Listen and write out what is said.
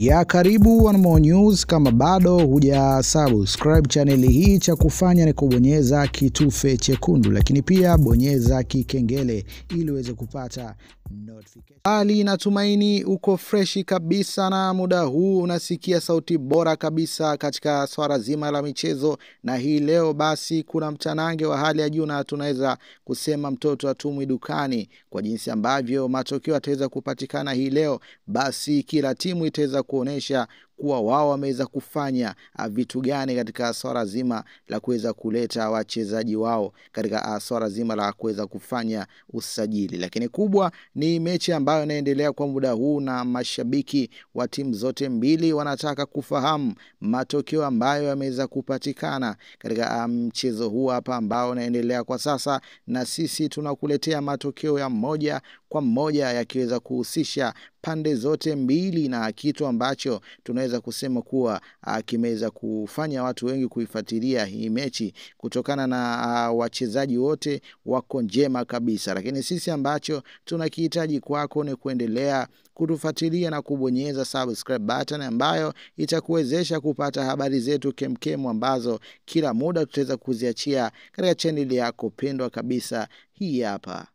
ya karibu One More News. Kama bado huja subscribe chaneli hii, cha kufanya ni kubonyeza kitufe chekundu, lakini pia bonyeza kikengele ili uweze kupata notification. Hali natumaini uko freshi kabisa, na muda huu unasikia sauti bora kabisa katika swala zima la michezo, na hii leo basi kuna mtanange wa hali ya juu, na tunaweza kusema mtoto atumwi dukani. Kwa jinsi ambavyo matokeo ataweza kupatikana hii leo, basi kila timu itaweza kuonesha kuwa wao wameweza kufanya ah, vitu gani katika swala zima la kuweza kuleta wachezaji wao katika ah, swala zima la kuweza kufanya usajili. Lakini kubwa ni mechi ambayo inaendelea kwa muda huu, na mashabiki wa timu zote mbili wanataka kufahamu matokeo ambayo yameweza kupatikana katika ah, mchezo huu hapa ambao unaendelea kwa sasa, na sisi tunakuletea matokeo ya mmoja kwa mmoja yakiweza kuhusisha pande zote mbili na kitu ambacho tunaweza tunaweza kusema kuwa uh, kimeweza kufanya watu wengi kuifuatilia hii mechi kutokana na uh, wachezaji wote wako njema kabisa, lakini sisi ambacho tunakihitaji kwako ni kuendelea kutufuatilia na kubonyeza subscribe button ambayo itakuwezesha kupata habari zetu kemkemu ambazo kila muda tutaweza kuziachia katika chaneli yako pendwa kabisa. Hii hapa.